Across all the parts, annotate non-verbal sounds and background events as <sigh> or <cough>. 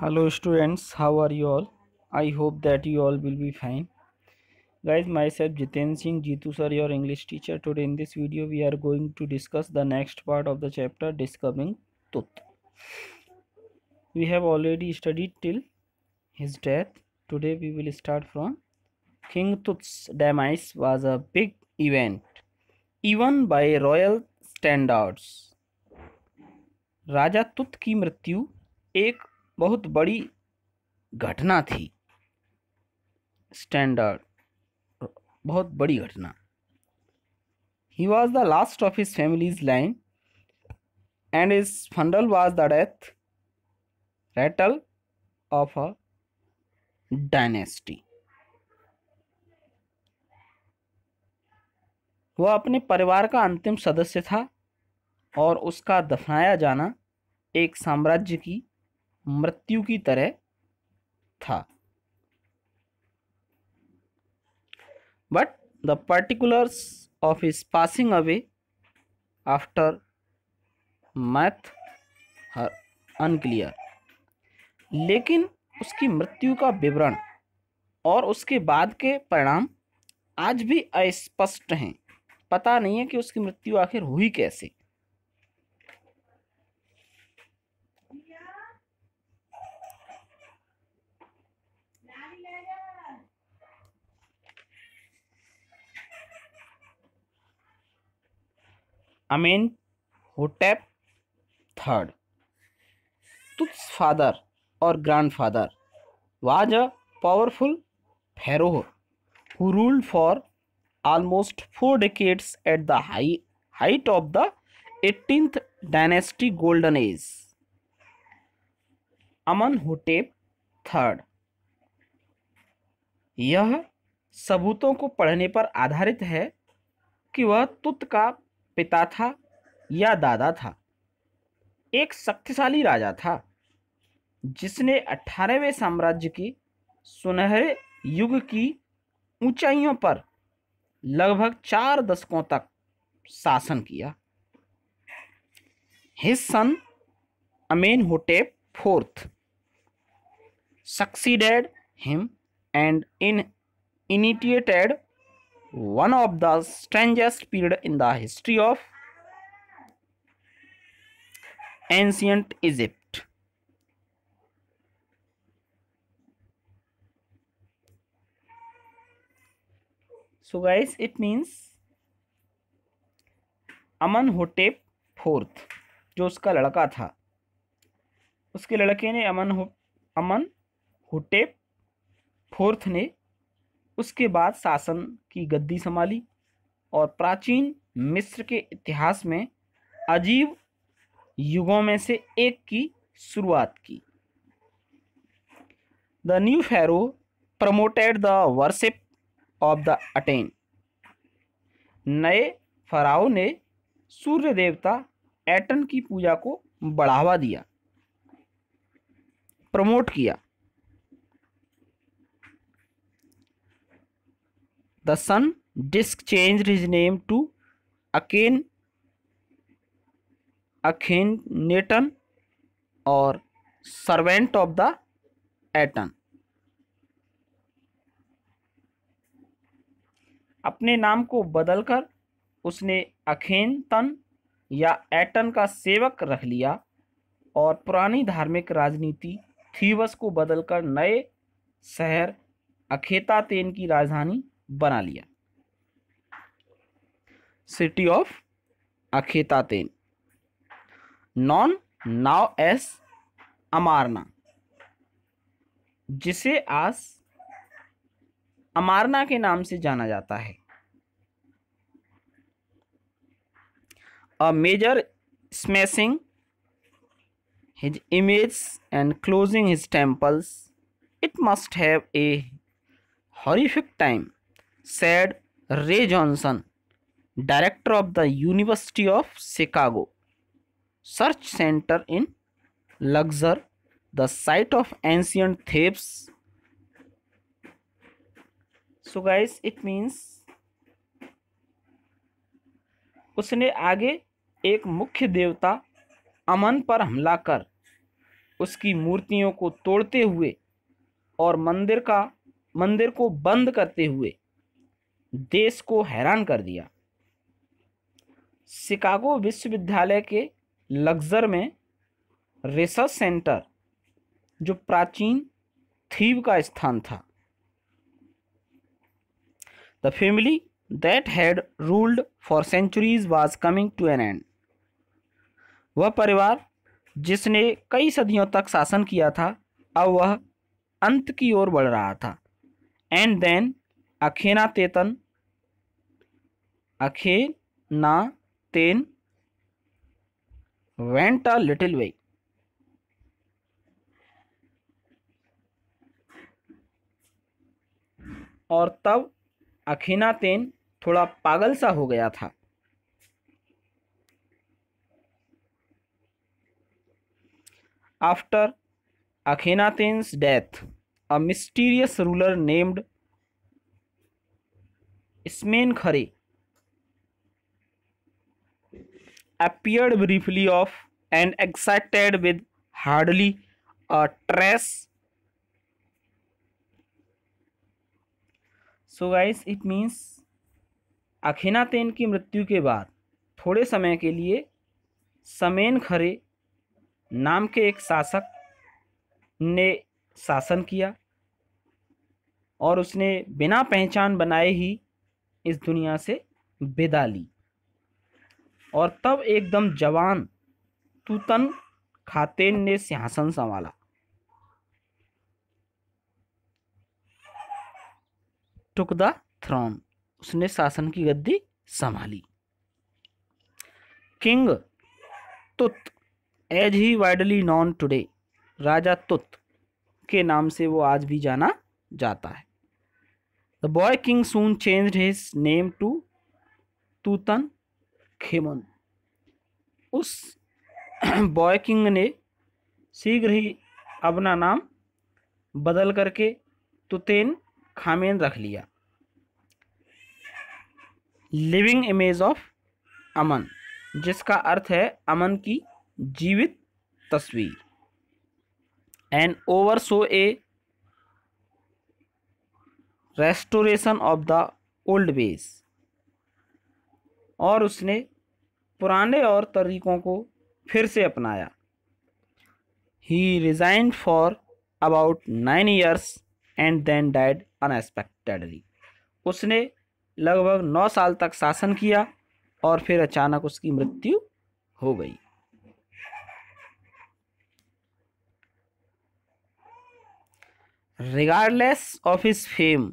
hello students how are you all i hope that you all will be fine guys myself jiten singh jitu sir your english teacher today in this video we are going to discuss the next part of the chapter discovering tut we have already studied till his death today we will start from king tut's demise was a big event even by royal standards Raja तुत ki मृत्यु एक बहुत बड़ी घटना थी standard बहुत बड़ी घटना he was the last of his family's line and his funeral was the death rattle of a dynasty वह अपने परिवार का अंतिम सदस्य था और उसका दफनाया जाना एक साम्राज्य की मृत्यु की तरह था but the particulars of his passing away aftermath unclear लेकिन उसकी मृत्यु का विवरण और उसके बाद के परिणाम आज भी अस्पष्ट हैं पता नहीं है कि उसकी मृत्यु आखिर हुई कैसे Amenhotep third Tut's father और grandfather was a powerful pharaoh who ruled for almost four decades at the high height of the eighteenth dynasty golden age Amenhotep third यह सबूतों को पढ़ने पर आधारित है कि वह तुत का पिता था या दादा था एक शक्तिशाली राजा था जिसने अठारहवें साम्राज्य की सुनहरे युग की ऊंचाइयों पर लगभग चार दशकों तक शासन किया son Amenhotep fourth succeeded him and in initiated one of the strangest period in the history of ancient Egypt so guys it means Amenhotep fourth जो उसका लड़का था उसके लड़के ने अमन हो अमन होटेप फोर्थ ने उसके बाद शासन की गद्दी संभाली और प्राचीन मिस्र के इतिहास में अजीब युगों में से एक की शुरुआत की the new pharaoh promoted the worship of the Aten नए फराओ ने सूर्य देवता एटन की पूजा को बढ़ावा दिया प्रमोट किया sun disc change changed name to अकेन अखेन नेटन और सर्वेंट ऑफ द एटन अपने नाम को बदलकर उसने अखेनतन या एटन का सेवक रख लिया और पुरानी धार्मिक राजनीति थीवस को बदलकर नए शहर अखेतातेन की राजधानी बना लिया city of Akhetaten known now as Amarna जिसे आज अमारना के नाम से जाना जाता है a major smashing his image and closing his temples it must have a horrific time said Ray Johnson director of the University of Chicago search center in Luxor the site of ancient Thebes so guys it means उसने आगे एक मुख्य देवता अमन पर हमला कर उसकी मूर्तियों को तोड़ते हुए और मंदिर का मंदिर को बंद करते हुए देश को हैरान कर दिया शिकागो विश्वविद्यालय के लग्जर में रिसर्च सेंटर जो प्राचीन थीव का स्थान था the family that had ruled for centuries was coming to an end वह परिवार जिसने कई सदियों तक शासन किया था अब वह अंत की ओर बढ़ रहा था एंड देन अखेना तेतन अखे ना तेन वेंट अ लिटिल वे और तब तेन थोड़ा पागल सा हो गया था after Aten's death a mysterious ruler named Smenkhkare appeared briefly off and excited with hardly a trace so guys it means Aten की मृत्यु के बाद थोड़े समय के लिए समेन खरे नाम के एक शासक ने शासन किया और उसने बिना पहचान बनाए ही इस दुनिया से विदा ली और तब एकदम जवान तूतन खातेन ने सिंहासन संभाला टुक द थ्रोन उसने शासन की गद्दी संभाली king Tut as he widely known today राजा तुत के नाम से वो आज भी जाना जाता है The boy king soon changed his name to Tutan Khemon. उस बॉय <clears throat> किंग ने शीघ्र ही अपना नाम बदल करके तुतेन खामेन रख लिया लिविंग इमेज ऑफ अमन जिसका अर्थ है अमन की जीवित तस्वीर and oversaw a restoration of the old ways और उसने पुराने और तरीक़ों को फिर से अपनाया he reigned for about nine years and then died unexpectedly उसने लगभग नौ साल तक शासन किया और फिर अचानक उसकी मृत्यु हो गई regardless of his fame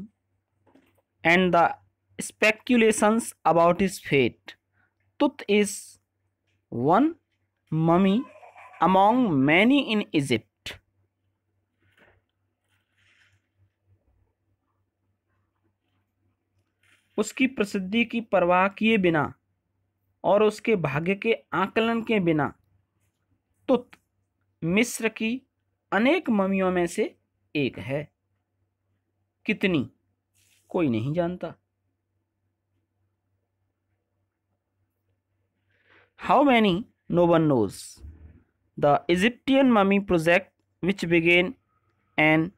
and the speculations about his fate Tut is one mummy among many in Egypt उसकी प्रसिद्धि की परवाह किए बिना और उसके भाग्य के आकलन के बिना तुत मिस्र की अनेक ममियों में से एक है कितनी कोई नहीं जानता how many no one knows the Egyptian mummy project which began an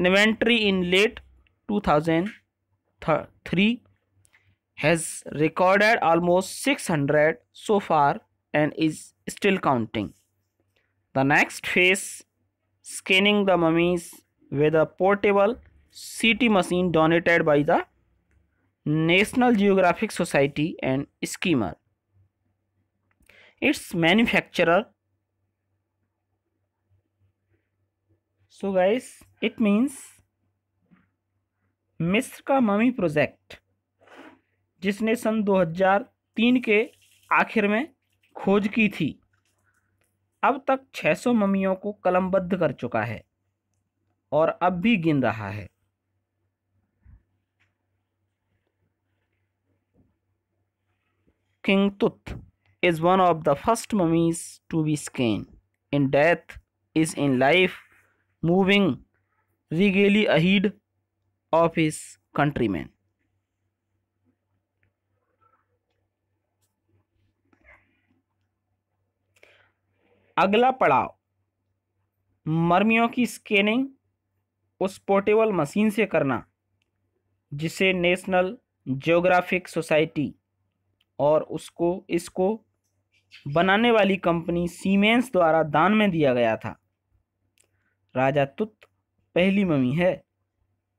inventory in late two thousand three has recorded almost six hundred so far and is still counting the next phase scanning the mummies with a portable CT machine donated by the National Geographic Society and Siemens its manufacturer so guys it means मिस्र का mummy project जिसने सन 2003 के आखिर में खोज की थी अब तक 600 ममियों को कलमबद्ध कर चुका है और अब भी गिन रहा है King Tut is one of the first mummies to be scanned. In death is in life, moving regally ahead of his countrymen. अगला पड़ाव मर्मियों की स्कैनिंग उस पोर्टेबल मशीन से करना जिसे नेशनल ज्योग्राफिक सोसाइटी और उसको इसको बनाने वाली कंपनी सीमेंस द्वारा दान में दिया गया था राजा तुत पहली ममी है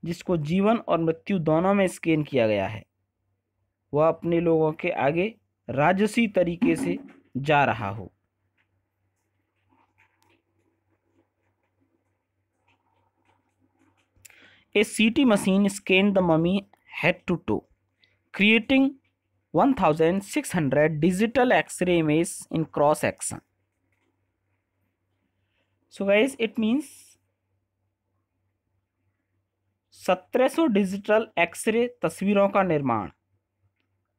जिसको जीवन और मृत्यु दोनों में स्कैन किया गया है वह अपने लोगों के आगे राजसी तरीके से जा रहा हो C T machine scan the mummy head to toe creating 1600 digital x-ray images in cross section so guys it means 1700 digital x-ray तस्वीरों का निर्माण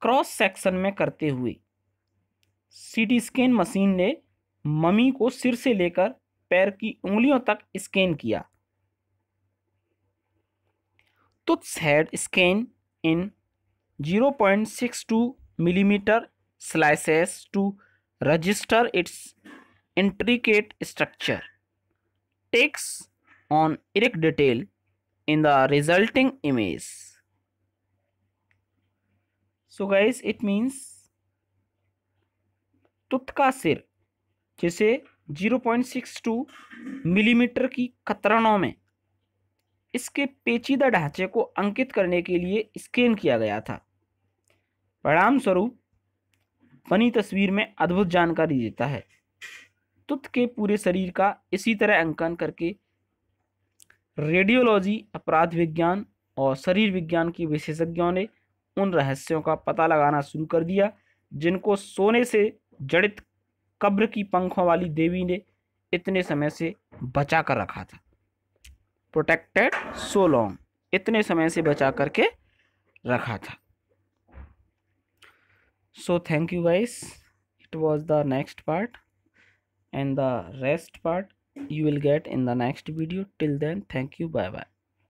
क्रॉस सेक्शन में करते हुए सीटी स्कैन मशीन ने ममी को सिर से लेकर पैर की उंगलियों तक स्कैन किया तो सैड scan in 0.62 millimeter slices to register its intricate structure takes on erect detail in the resulting image so guys it means Tut का सिर जिसे 0.62 मिलीमीटर की कतरनों में इसके पेचीदा ढांचे को अंकित करने के लिए स्कैन किया गया था परिणाम स्वरूप बनी तस्वीर में अद्भुत जानकारी देता है तुत के पूरे शरीर का इसी तरह अंकन करके रेडियोलॉजी अपराध विज्ञान और शरीर विज्ञान के विशेषज्ञों ने उन रहस्यों का पता लगाना शुरू कर दिया जिनको सोने से जड़ित कब्र की पंखों वाली देवी ने इतने समय से बचा कर रखा था प्रोटेक्टेड सो लॉन्ग इतने समय से बचा करके रखा था so thank you guys it was the next part and the rest part you will get in the next video till then thank you bye bye